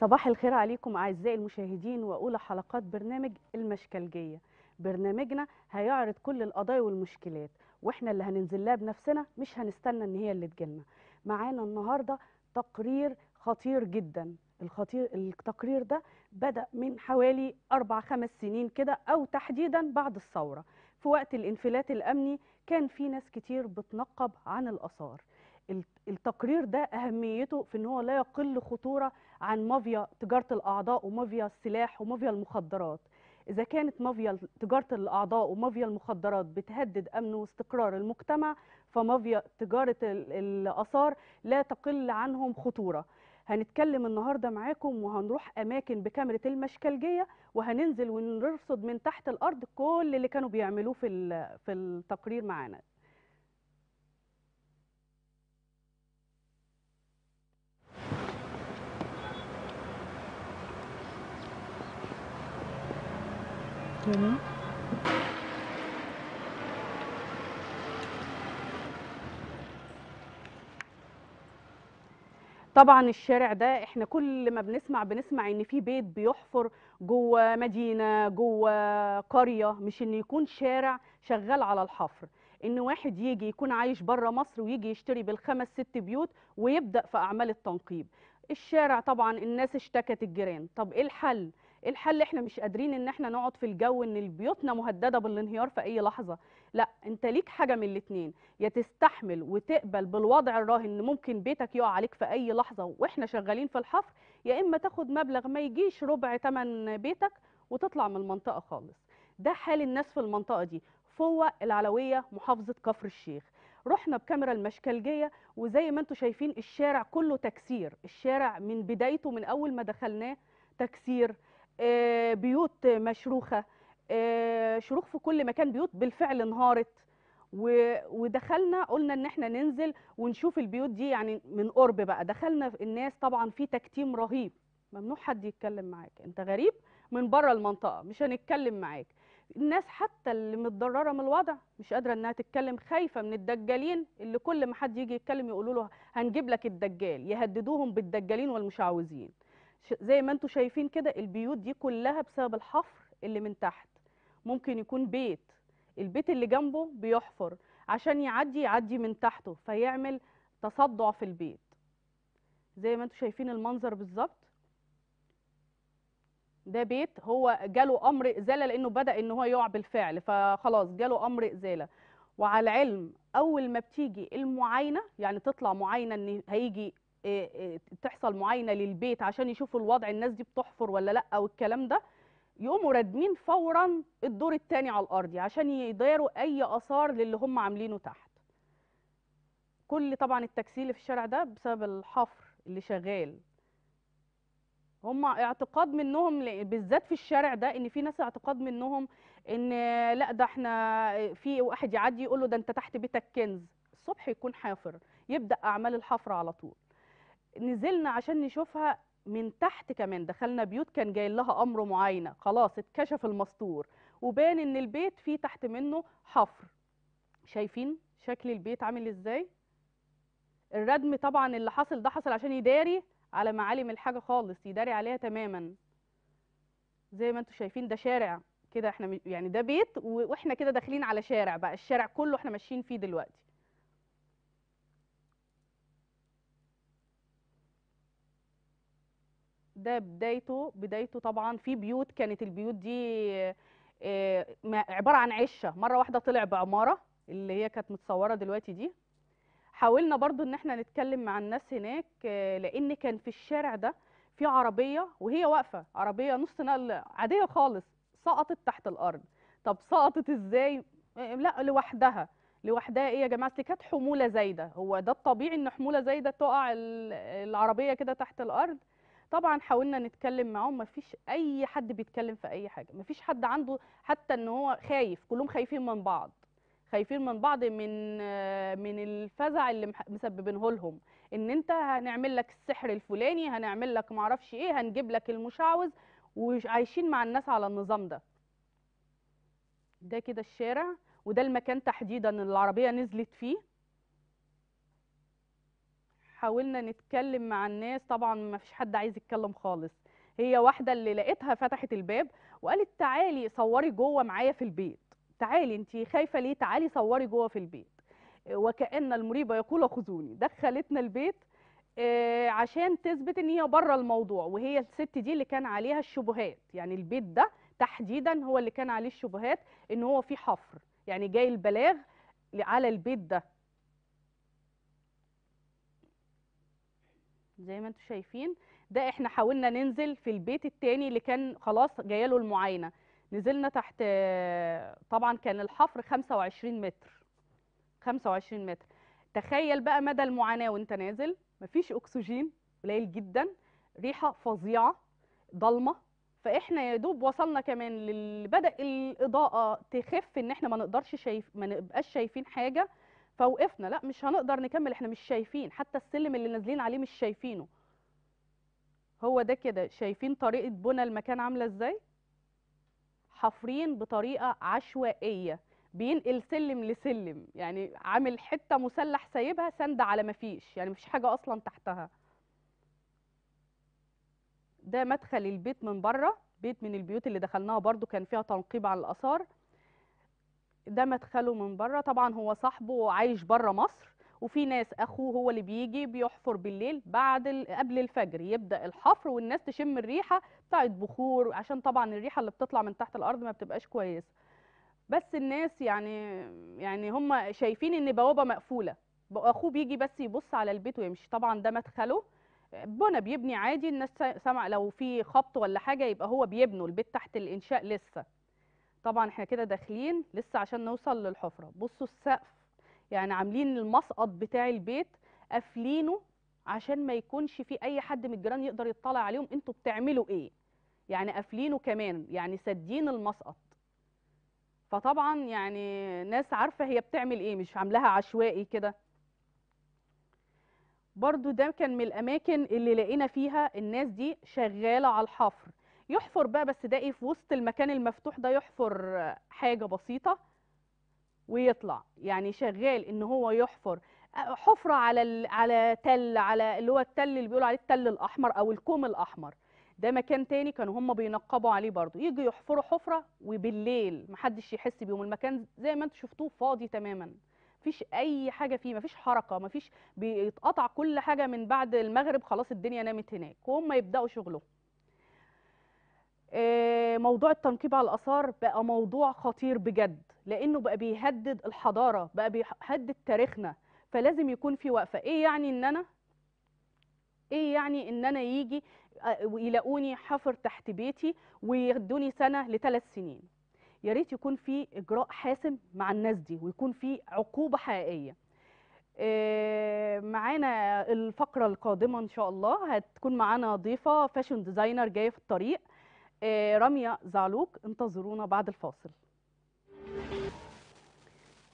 صباح الخير عليكم أعزائي المشاهدين وأولى حلقات برنامج المشكلجية برنامجنا هيعرض كل القضايا والمشكلات وإحنا اللي هننزل لها بنفسنا مش هنستنى إن هي اللي تجلنا معانا النهاردة تقرير خطير جدا الخطير التقرير ده بدأ من حوالي أربع خمس سنين كده أو تحديدا بعد الثورة في وقت الانفلات الأمني كان في ناس كتير بتنقب عن الآثار التقرير ده اهميته في ان هو لا يقل خطوره عن مافيا تجاره الاعضاء ومافيا السلاح ومافيا المخدرات اذا كانت مافيا تجاره الاعضاء ومافيا المخدرات بتهدد امن واستقرار المجتمع فمافيا تجاره الاثار لا تقل عنهم خطوره هنتكلم النهارده معاكم وهنروح اماكن بكاميرا المشكلجيه وهننزل ونرصد من تحت الارض كل اللي كانوا بيعملوه في في التقرير معانا Voilà. طبعا الشارع ده احنا كل ما بنسمع بنسمع ان في بيت بيحفر جوه مدينه جوه قريه مش ان يكون شارع شغال على الحفر ان واحد يجي يكون عايش بره مصر ويجي يشتري بالخمس ست بيوت ويبدا في اعمال التنقيب الشارع طبعا الناس اشتكت الجيران طب ايه الحل ايه الحل احنا مش قادرين ان احنا نقعد في الجو ان بيوتنا مهدده بالانهيار في اي لحظه لا انت ليك حاجه من الاثنين يا تستحمل وتقبل بالوضع الراهن ان ممكن بيتك يقع عليك في اي لحظه واحنا شغالين في الحفر يا اما تاخد مبلغ ما يجيش ربع ثمن بيتك وتطلع من المنطقه خالص ده حال الناس في المنطقه دي فوق العلويه محافظه كفر الشيخ رحنا بكاميرا المشكلجيه وزي ما انتم شايفين الشارع كله تكسير الشارع من بدايته من اول ما دخلناه تكسير آه، بيوت مشروخه آه، شروخ في كل مكان بيوت بالفعل انهارت ودخلنا قلنا ان احنا ننزل ونشوف البيوت دي يعني من قرب بقى دخلنا الناس طبعا في تكتيم رهيب ممنوع حد يتكلم معاك انت غريب من بره المنطقه مش هنتكلم معاك الناس حتى اللي متضرره من الوضع مش قادره انها تتكلم خايفه من الدجالين اللي كل ما حد يجي يتكلم يقولوا له هنجيب لك الدجال يهددوهم بالدجالين والمشعوذين زي ما انتم شايفين كده البيوت دي كلها بسبب الحفر اللي من تحت ممكن يكون بيت البيت اللي جنبه بيحفر عشان يعدي يعدي من تحته فيعمل تصدع في البيت زي ما انتم شايفين المنظر بالظبط ده بيت هو جاله امر ازاله لانه بدا ان هو يقع بالفعل فخلاص جاله امر ازاله وعلى العلم اول ما بتيجي المعاينه يعني تطلع معاينه ان هيجي إيه، إيه، تحصل معاينه للبيت عشان يشوفوا الوضع الناس دي بتحفر ولا لا والكلام ده يقوموا رادمين فورا الدور الثاني على الارضي يعني عشان يداروا اي اثار للي هم عاملينه تحت كل طبعا التكسيل في الشارع ده بسبب الحفر اللي شغال هم اعتقاد منهم بالذات في الشارع ده ان في ناس اعتقاد منهم ان لا ده احنا في واحد يعدي يقول له ده انت تحت بيتك كنز الصبح يكون حافر يبدا اعمال الحفر على طول نزلنا عشان نشوفها من تحت كمان دخلنا بيوت كان جاي لها امر معينه خلاص اتكشف المستور وبان ان البيت فيه تحت منه حفر شايفين شكل البيت عامل ازاي الردم طبعا اللي حصل ده حصل عشان يداري على معالم الحاجه خالص يداري عليها تماما زي ما انتم شايفين ده شارع كده احنا يعني ده بيت واحنا كده داخلين على شارع بقى الشارع كله احنا ماشيين فيه دلوقتي ده بدايته بدايته طبعا في بيوت كانت البيوت دي آه، عباره عن عشه مره واحده طلع بعماره اللي هي كانت متصوره دلوقتي دي حاولنا برضو ان احنا نتكلم مع الناس هناك آه، لان كان في الشارع ده في عربيه وهي واقفه عربيه نص نقل عاديه خالص سقطت تحت الارض طب سقطت ازاي آه، لا لوحدها لوحدها ايه يا جماعه اصل كانت حموله زايده هو ده الطبيعي ان حموله زايده تقع العربيه كده تحت الارض طبعا حاولنا نتكلم معاهم مفيش اي حد بيتكلم في اي حاجه مفيش حد عنده حتى ان هو خايف كلهم خايفين من بعض خايفين من بعض من من الفزع اللي مسببينه لهم ان انت هنعمل لك السحر الفلاني هنعمل لك معرفش ايه هنجيب لك المشعوذ وعايشين مع الناس على النظام ده ده كده الشارع وده المكان تحديدا اللي العربيه نزلت فيه حاولنا نتكلم مع الناس طبعا ما فيش حد عايز يتكلم خالص هي واحده اللي لقيتها فتحت الباب وقالت تعالي صوري جوه معايا في البيت تعالي انت خايفه ليه تعالي صوري جوه في البيت وكأن المريبة يقول خذوني دخلتنا البيت آه، عشان تثبت ان هي بره الموضوع وهي الست دي اللي كان عليها الشبهات يعني البيت ده تحديدا هو اللي كان عليه الشبهات ان هو في حفر يعني جاي البلاغ على البيت ده زي ما انتم شايفين ده احنا حاولنا ننزل في البيت الثاني اللي كان خلاص جايله المعاينه نزلنا تحت طبعا كان الحفر 25 متر 25 متر تخيل بقى مدى المعاناه وانت نازل مفيش اكسجين قليل جدا ريحه فظيعه ضلمه فاحنا يا دوب وصلنا كمان لل... بدا الاضاءه تخف ان احنا ما نقدرش شايف ما نبقاش شايفين حاجه فوقفنا لا مش هنقدر نكمل احنا مش شايفين حتى السلم اللي نازلين عليه مش شايفينه هو ده كده شايفين طريقه بنى المكان عامله ازاي حفرين بطريقه عشوائيه بينقل سلم لسلم يعني عامل حته مسلح سايبها سند على مفيش يعني مفيش حاجه اصلا تحتها ده مدخل البيت من بره بيت من البيوت اللي دخلناها برضو كان فيها تنقيب على الاثار ده مدخله من بره طبعا هو صاحبه عايش بره مصر وفي ناس اخوه هو اللي بيجي بيحفر بالليل بعد قبل الفجر يبدا الحفر والناس تشم الريحه بتاعه بخور عشان طبعا الريحه اللي بتطلع من تحت الارض ما بتبقاش كويسه بس الناس يعني يعني هم شايفين ان بوابه مقفوله اخوه بيجي بس يبص على البيت ويمشي طبعا ده مدخله بنا بيبني عادي الناس سمع لو في خبط ولا حاجه يبقى هو بيبنوا البيت تحت الانشاء لسه طبعا احنا كده داخلين لسه عشان نوصل للحفره بصوا السقف يعني عاملين المسقط بتاع البيت قافلينه عشان ما يكونش في اي حد من الجيران يقدر يطلع عليهم انتوا بتعملوا ايه يعني قافلينه كمان يعني سدين المسقط فطبعا يعني ناس عارفه هي بتعمل ايه مش عاملاها عشوائي كده برضو ده كان من الاماكن اللي لقينا فيها الناس دي شغاله على الحفر يحفر بقى بس ده ايه في وسط المكان المفتوح ده يحفر حاجه بسيطه ويطلع يعني شغال ان هو يحفر حفره على ال... على تل على اللي هو التل اللي بيقولوا عليه التل الاحمر او الكوم الاحمر ده مكان تاني كانوا هم بينقبوا عليه برضو يجوا يحفروا حفره وبالليل محدش يحس بيهم المكان زي ما انتم شفتوه فاضي تماما مفيش اي حاجه فيه مفيش حركه مفيش بيتقطع كل حاجه من بعد المغرب خلاص الدنيا نامت هناك وهم يبداوا شغلهم آه، موضوع التنقيب على الاثار بقى موضوع خطير بجد لانه بقى بيهدد الحضاره بقى بيهدد تاريخنا فلازم يكون في وقفه ايه يعني ان انا ايه يعني ان انا يجي آه، ويلاقوني حفر تحت بيتي ويدوني سنه لثلاث سنين يا ريت يكون في اجراء حاسم مع الناس دي ويكون في عقوبه حقيقيه آه، معانا الفقره القادمه ان شاء الله هتكون معانا ضيفه فاشن ديزاينر جايه في الطريق آه، رامية زعلوك انتظرونا بعد الفاصل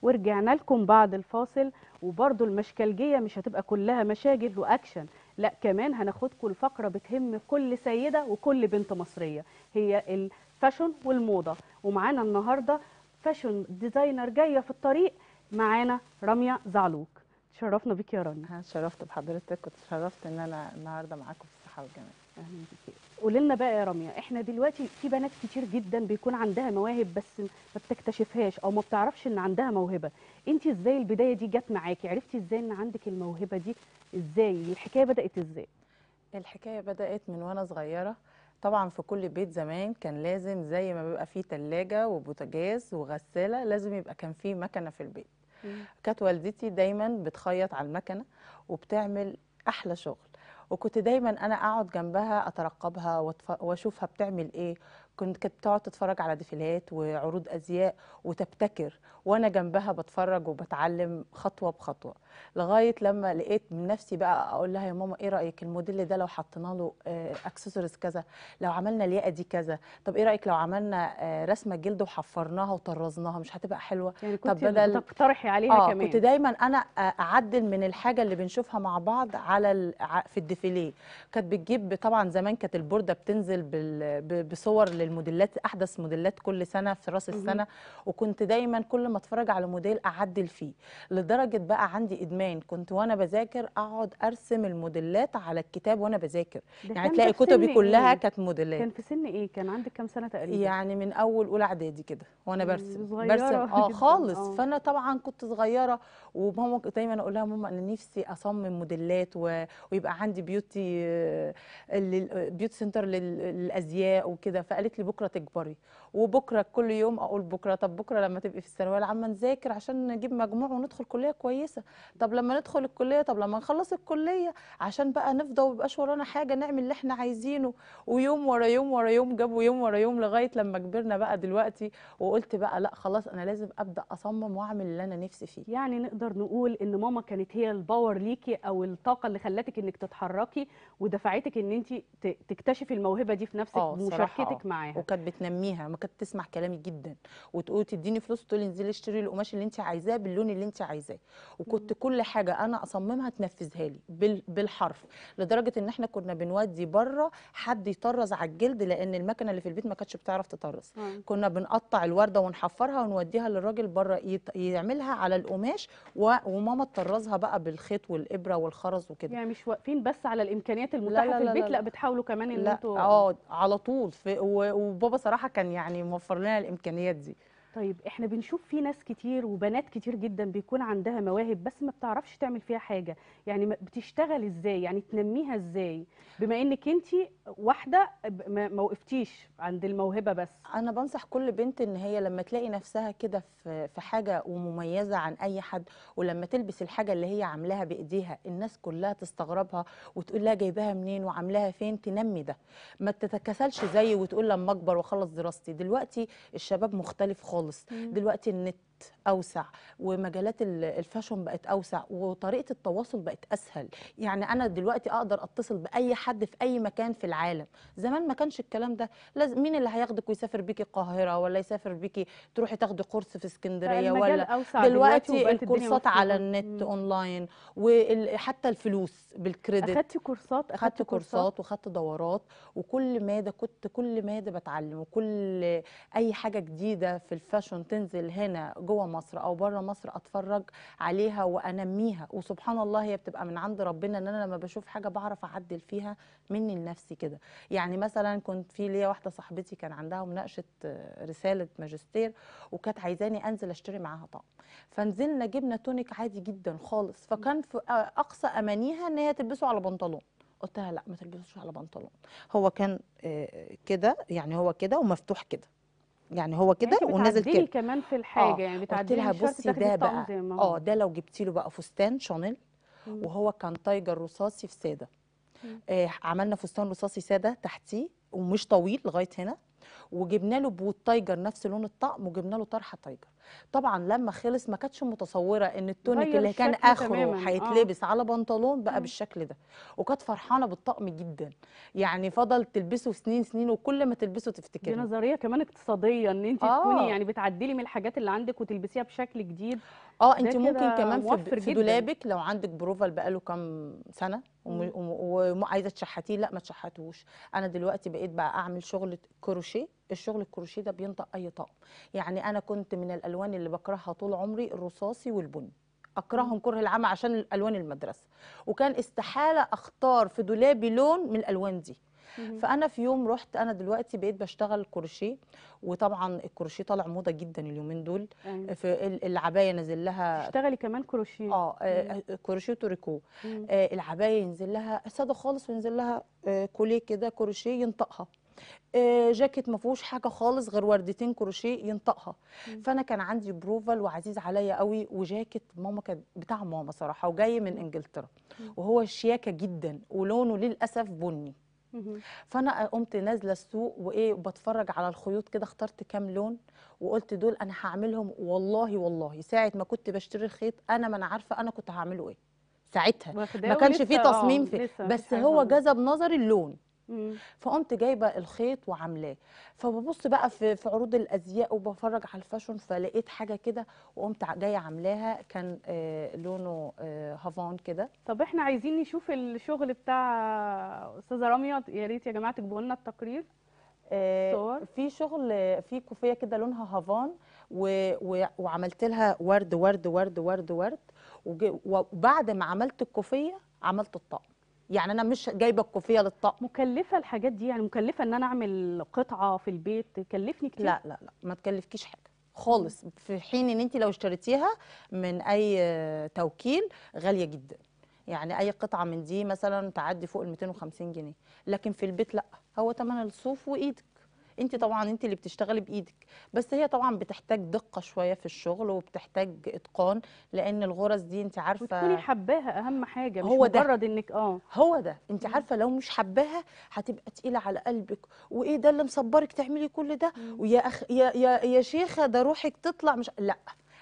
ورجعنا لكم بعد الفاصل وبرضو المشكلجية مش هتبقى كلها مشاجل وأكشن لا كمان هناخدكم الفقرة بتهم كل سيدة وكل بنت مصرية هي الفاشون والموضة ومعانا النهاردة فاشون ديزاينر جاية في الطريق معانا رامية زعلوك تشرفنا بيك يا رانيا شرفت بحضرتك وتشرفت ان انا النهارده معاكم في الصحه والجمال اهلا بيكي قولي لنا بقى يا رميه احنا دلوقتي في بنات كتير جدا بيكون عندها مواهب بس ما بتكتشفهاش او ما بتعرفش ان عندها موهبه انت ازاي البدايه دي جت معاكي عرفتي ازاي ان عندك الموهبه دي ازاي الحكايه بدات ازاي الحكايه بدات من وانا صغيره طبعا في كل بيت زمان كان لازم زي ما بيبقى فيه تلاجة وبوتاجاز وغسالة لازم يبقى كان فيه مكنة في البيت كانت والدتي دايما بتخيط على المكنة وبتعمل أحلى شغل وكنت دايما انا اقعد جنبها اترقبها واشوفها بتعمل ايه كنت كانت بتقعد تتفرج على ديفيلات وعروض ازياء وتبتكر وانا جنبها بتفرج وبتعلم خطوه بخطوه لغايه لما لقيت من نفسي بقى اقول لها يا ماما ايه رايك الموديل ده لو حطينا له اكسسوارز آه، كذا لو عملنا الياقه دي كذا طب ايه رايك لو عملنا آه، رسمه جلد وحفرناها وطرزناها مش هتبقى حلوه يعني كنت طب بدل تقترحي عليها آه كمان كنت دايما انا آه، اعدل من الحاجه اللي بنشوفها مع بعض على في الديفيليه كانت بتجيب طبعا زمان كانت البورده بتنزل بصور لل الموديلات احدث موديلات كل سنه في راس السنه وكنت دايما كل ما اتفرج على موديل اعدل فيه لدرجه بقى عندي ادمان كنت وانا بذاكر اقعد ارسم الموديلات على الكتاب وانا بذاكر يعني تلاقي كتبي كلها إيه؟ كانت موديلات كان في سن ايه كان عندك كام سنه تقريبا يعني من اول اولى اعدادي كده وانا برسم برسم اه خالص أوه. فانا طبعا كنت صغيره وماما دايما اقول لها ماما انا نفسي اصمم موديلات و... ويبقى عندي بيوتي بيوتي سنتر للازياء وكده فقالت قالت لي بكره تكبري وبكره كل يوم اقول بكره طب بكره لما تبقي في الثانويه العامه نذاكر عشان نجيب مجموع وندخل كليه كويسه طب لما ندخل الكليه طب لما نخلص الكليه عشان بقى نفضى ومبقاش ورانا حاجه نعمل اللي احنا عايزينه ويوم ورا يوم ورا يوم جابوا يوم ورا يوم لغايه لما كبرنا بقى دلوقتي وقلت بقى لا خلاص انا لازم ابدا اصمم واعمل اللي انا نفسي فيه يعني نقدر نقول ان ماما كانت هي الباور ليكي او الطاقه اللي خلتك انك تتحركي ودفعتك ان انت تكتشفي الموهبه دي في نفسك آه، ومشاركتك آه. معاها معاها وكانت بتنميها ما كانت تسمع كلامي جدا وتقول تديني فلوس تقول انزلي اشتري القماش اللي انت عايزاه باللون اللي انت عايزاه وكنت كل حاجه انا اصممها تنفذها لي بالحرف لدرجه ان احنا كنا بنودي بره حد يطرز على الجلد لان المكنه اللي في البيت ما كانتش بتعرف تطرز كنا بنقطع الورده ونحفرها ونوديها للراجل بره يعملها على القماش وماما تطرزها بقى بالخيط والابره والخرز وكده يعني مش واقفين بس على الامكانيات المتاحه في البيت لا, لا, لا, لا بتحاولوا كمان ان انتوا اه على طول في و... وبابا صراحه كان يعني موفر لنا الامكانيات دي طيب احنا بنشوف في ناس كتير وبنات كتير جدا بيكون عندها مواهب بس ما بتعرفش تعمل فيها حاجه يعني بتشتغل ازاي يعني تنميها ازاي بما انك انت واحده ما وقفتيش عند الموهبه بس انا بنصح كل بنت ان هي لما تلاقي نفسها كده في في حاجه ومميزه عن اي حد ولما تلبس الحاجه اللي هي عاملاها بايديها الناس كلها تستغربها وتقول لها جايباها منين وعاملاها فين تنمي ده ما تتكسلش زيي وتقول لما اكبر واخلص دراستي دلوقتي الشباب مختلف خالص خالص مم. دلوقتي النت اوسع ومجالات الفاشون بقت اوسع وطريقه التواصل بقت اسهل يعني انا دلوقتي اقدر اتصل باي حد في اي مكان في العالم زمان ما كانش الكلام ده لازم مين اللي هياخدك ويسافر بيكي القاهره ولا يسافر بيكي تروحي تاخدي كورس في اسكندريه ولا أوسع دلوقتي, دلوقتي الكورسات على النت مم. اونلاين وحتى الفلوس بالكريدت اخدتي كورسات اخدت, كورسات واخدت دورات وكل ماده كنت كل ماده بتعلم وكل اي حاجه جديده في الفاشون تنزل هنا جو جوه مصر او بره مصر اتفرج عليها وانميها وسبحان الله هي بتبقى من عند ربنا ان انا لما بشوف حاجه بعرف اعدل فيها مني لنفسي كده يعني مثلا كنت في ليا واحده صاحبتي كان عندها مناقشه آه، رساله ماجستير وكانت عايزاني انزل اشتري معاها طعم فنزلنا جبنا تونيك عادي جدا خالص فكان في آه، اقصى امانيها ان هي تلبسه على بنطلون قلت لها لا ما تلبسوش على بنطلون هو كان آه، كده يعني هو كده ومفتوح كده يعني هو كده يعني ونازل كده كمان في الحاجه آه. يعني بتعدلي لها بصي ده بقى اه ده لو جبتي له بقى فستان شانيل وهو كان تايجر رصاصي في ساده آه عملنا فستان رصاصي ساده تحتيه ومش طويل لغايه هنا وجبنا له بوت تايجر نفس لون الطقم وجبنا له طرحه تايجر طبعا لما خلص ما كانتش متصوره ان التونيك اللي كان اخره آه. هيتلبس آه. على بنطلون بقى مم. بالشكل ده وكانت فرحانه بالطقم جدا يعني فضلت تلبسه سنين سنين وكل ما تلبسه تفتكري دي نظريه كمان اقتصاديه ان انت آه. تكوني يعني بتعدلي من الحاجات اللي عندك وتلبسيها بشكل جديد اه انت ممكن كمان في, في دولابك لو عندك بروفال بقاله كام سنه وعايزه تشحتيه لا ما تشحتوش انا دلوقتي بقيت بقى اعمل شغل كروشيه الشغل الكروشيه ده بينطق اي طقم يعني انا كنت من الالوان اللي بكرهها طول عمري الرصاصي والبني اكرههم كره العمى عشان الوان المدرسه وكان استحاله اختار في دولابي لون من الالوان دي فانا في يوم رحت انا دلوقتي بقيت بشتغل كروشيه وطبعا الكروشيه طالع موضه جدا اليومين دول أيوه. في العبايه نزل لها اشتغلي كمان كروشيه اه, آه, آه، كروشيه توريكو آه العبايه ينزل لها ساده خالص وينزل لها آه كوليه كده كروشيه ينطقها آه، جاكيت ما فيهوش حاجه خالص غير وردتين كروشيه ينطقها فانا كان عندي بروفال وعزيز عليا قوي وجاكيت ماما كان بتاع ماما صراحه وجاي من انجلترا وهو شياكه جدا ولونه للاسف بني فانا قمت نازله السوق وايه بتفرج على الخيوط كده اخترت كام لون وقلت دول انا هعملهم والله والله ساعه ما كنت بشتري الخيط انا ما انا عارفه انا كنت هعمله ايه ساعتها ما كانش آه، في تصميم فيه بس هو جذب نظري اللون فقمت جايبه الخيط وعاملاه فببص بقى في في عروض الازياء وبفرج على الفاشون فلقيت حاجه كده وقمت جايه عاملاها كان آه لونه آه هافان كده طب احنا عايزين نشوف الشغل بتاع استاذه راميا يا ريت يا جماعه تجيبوا لنا التقرير آه، صور في شغل في كوفيه كده لونها هافان وعملت لها ورد ورد ورد ورد ورد وبعد ما عملت الكوفيه عملت الطقم يعني انا مش جايبه الكوفيه للطقم مكلفه الحاجات دي يعني مكلفه ان انا اعمل قطعه في البيت تكلفني كتير لا لا لا ما تكلفكيش حاجه خالص في حين ان انت لو اشتريتيها من اي توكيل غاليه جدا يعني اي قطعه من دي مثلا تعدي فوق ال 250 جنيه لكن في البيت لا هو ثمن الصوف وايدك انت طبعا انت اللي بتشتغلي بايدك بس هي طبعا بتحتاج دقه شويه في الشغل وبتحتاج اتقان لان الغرز دي انت عارفه وتكوني حباها اهم حاجه مش هو مجرد ده. انك اه هو ده انت عارفه لو مش حباها هتبقى تقيله على قلبك وايه ده اللي مصبرك تعملي كل ده ويا أخ... يا يا, يا شيخه ده روحك تطلع مش لا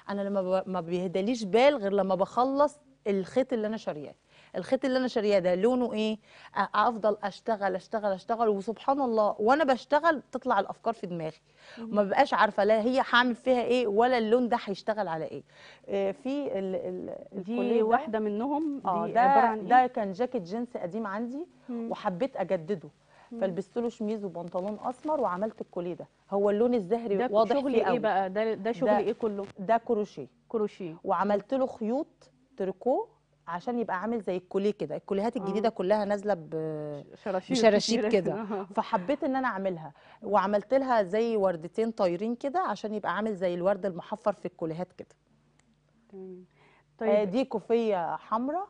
انا لما ب... ما بيهدليش بال غير لما بخلص الخيط اللي انا شارياه الخيط اللي انا شارياه ده لونه ايه افضل اشتغل اشتغل اشتغل وسبحان الله وانا بشتغل تطلع الافكار في دماغي ما ببقاش عارفه لا هي هعمل فيها ايه ولا اللون ده هيشتغل على ايه آه، في ال ال دي واحده منهم آه ده عباره عن إيه؟ ده كان جاكيت جينز قديم عندي وحبيت اجدده فلبست له شميز وبنطلون اسمر وعملت الكوليه ده هو اللون الزهري ده واضح شغل ايه بقى ده ده شغل ده ايه كله ده كروشيه كروشيه وعملت له خيوط تريكو عشان يبقى عامل زي الكوليه كده الكوليهات آه. الجديده آه. كلها نازله بشراشيب كده فحبيت ان انا اعملها وعملت لها زي وردتين طايرين كده عشان يبقى عامل زي الورد المحفر في الكوليهات كده آه، طيب آه دي كوفيه حمراء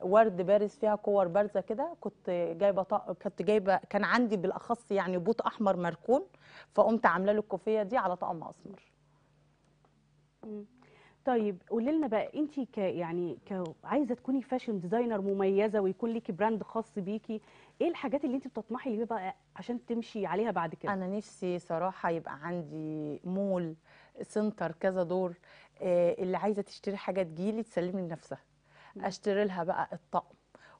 ورد بارز فيها كور بارزه كده كنت جايبه طق... كنت جايبه كان عندي بالاخص يعني بوت احمر مركون فقمت عامله له الكوفيه دي على طقم اسمر طيب قولي لنا بقى انت ك يعني ك عايزه تكوني فاشن ديزاينر مميزه ويكون ليكي براند خاص بيكي ايه الحاجات اللي انت بتطمحي ليها بقى عشان تمشي عليها بعد كده انا نفسي صراحه يبقى عندي مول سنتر كذا دور آه، اللي عايزه تشتري حاجه تجيلي تسلمي لنفسها اشتري لها بقى الطقم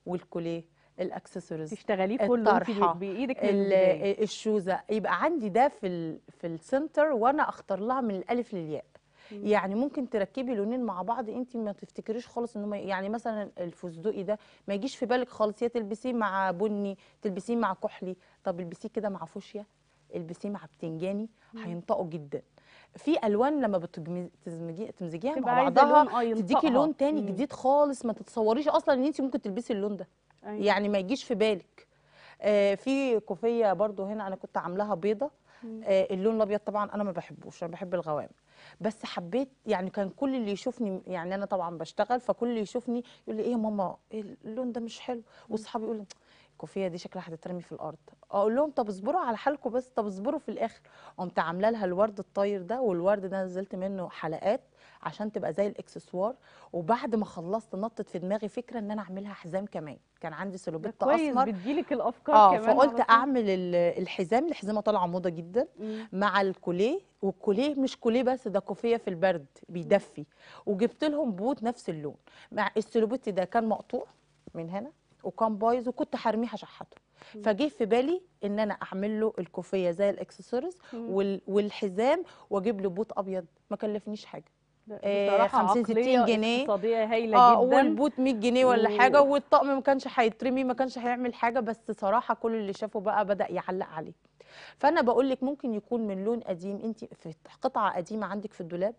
والكوليه الاكسسوارز تشتغليه كله انت بايدك آه، الشوزه يبقى عندي ده في في السنتر وانا اختار لها من الالف للياء يعني ممكن تركبي لونين مع بعض انت ما تفتكريش خالص ان يعني مثلا الفستقي ده ما يجيش في بالك خالص يا تلبسيه مع بني تلبسيه مع كحلي طب البسيه كده مع فوشيا البسيه مع بتنجاني هينطقوا جدا في الوان لما بتمزجيها مع بعضها أيوة، تديكي لون تاني مم. جديد خالص ما تتصوريش اصلا ان انت ممكن تلبسي اللون ده أيوة. يعني ما يجيش في بالك آه في كوفيه برضو هنا انا كنت عاملاها بيضه آه اللون الابيض طبعا انا ما بحبوش انا بحب الغوامق بس حبيت يعني كان كل اللي يشوفني يعني انا طبعا بشتغل فكل اللي يشوفني يقول لي ايه يا ماما إيه اللون ده مش حلو واصحابي يقولوا الكوفيه دي شكلها هتترمي في الارض اقول لهم طب اصبروا على حالكم بس طب اصبروا في الاخر قمت عامله لها الورد الطاير ده والورد ده نزلت منه حلقات عشان تبقى زي الاكسسوار وبعد ما خلصت نطت في دماغي فكره ان انا اعملها حزام كمان كان عندي سلوبيت اسمر بتجيلك الافكار اه كمان فقلت اعمل الحزام الحزامه طالعه موضه جدا مم. مع الكوليه والكوليه مش كوليه بس ده كوفيه في البرد بيدفي وجبت لهم بوت نفس اللون مع السلوبيت ده كان مقطوع من هنا وكان بايظ وكنت هرميه هشحته فجه في بالي ان انا اعمل له الكوفيه زي الاكسسوارز والحزام واجيب له بوت ابيض ما كلفنيش حاجه آه، بصراحه 50 60 جنيه هايله آه جدا والبوت 100 جنيه ولا و... حاجه والطقم ما كانش هيترمي ما كانش هيعمل حاجه بس صراحه كل اللي شافه بقى بدا يعلق عليه فانا بقول لك ممكن يكون من لون قديم انت في قطعه قديمه عندك في الدولاب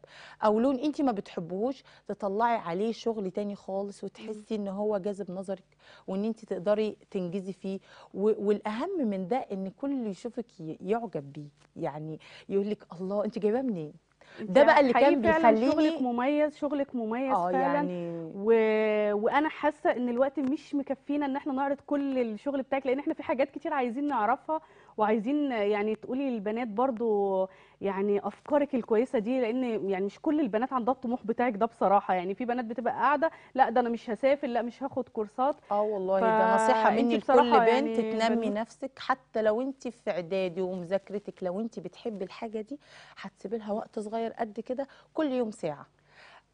او لون انت ما بتحبوش تطلعي عليه شغل تاني خالص وتحسي ان هو جذب نظرك وان انت تقدري تنجزي فيه والاهم من ده ان كل اللي يشوفك يعجب بيه يعني يقول لك الله انت جايباه منين ده بقى اللي كان بيخليني شغلك مميز شغلك مميز آه فعلا يعني... و... وانا حاسه ان الوقت مش مكفينا ان احنا نعرض كل الشغل بتاعك لان احنا في حاجات كتير عايزين نعرفها وعايزين يعني تقولي للبنات برضو يعني افكارك الكويسه دي لان يعني مش كل البنات عندها الطموح بتاعك ده بصراحه يعني في بنات بتبقى قاعده لا ده انا مش هسافر لا مش هاخد كورسات اه والله ف... ده نصيحه مني لكل بنت يعني تنمي بت... نفسك حتى لو انت في اعدادي ومذاكرتك لو انت بتحبي الحاجه دي هتسيبي لها وقت صغير قد كده كل يوم ساعه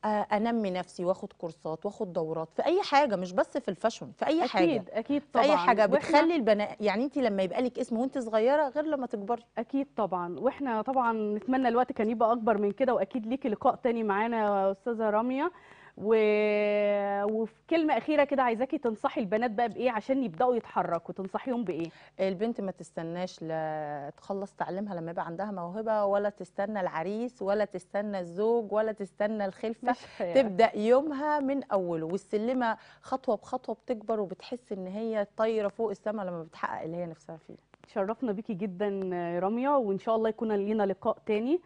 آه، انمي نفسي واخد كورسات واخد دورات في اي حاجه مش بس في الفاشون في اي أكيد حاجه اكيد اكيد طبعا في اي حاجه بتخلي البنات يعني انت لما يبقى لك اسم وانت صغيره غير لما تكبري اكيد طبعا واحنا طبعا نتمنى الوقت كان يبقى اكبر من كده واكيد ليكي لقاء تاني معانا استاذه راميه و... وفي كلمه اخيره كده عايزاكي تنصحي البنات بقى بايه عشان يبداوا يتحركوا تنصحيهم بايه البنت ما تستناش لتخلص تعليمها لما يبقى عندها موهبه ولا تستنى العريس ولا تستنى الزوج ولا تستنى الخلفه تبدا يومها من اوله والسلمه خطوه بخطوه بتكبر وبتحس ان هي طايره فوق السما لما بتحقق اللي هي نفسها فيه شرفنا بيكي جدا رامية وان شاء الله يكون لينا لقاء تاني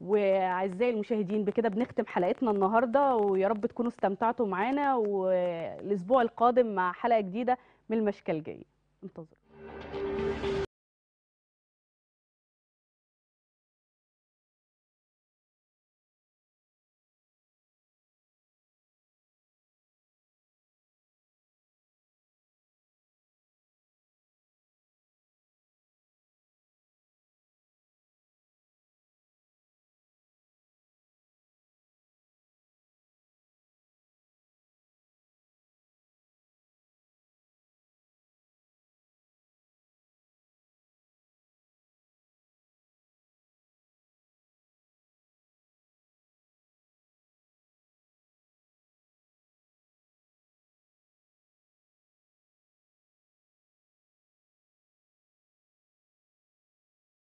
واعزائي المشاهدين بكده بنختم حلقتنا النهارده ويا رب تكونوا استمتعتوا معانا والاسبوع القادم مع حلقه جديده من المشكل جاي انتظروا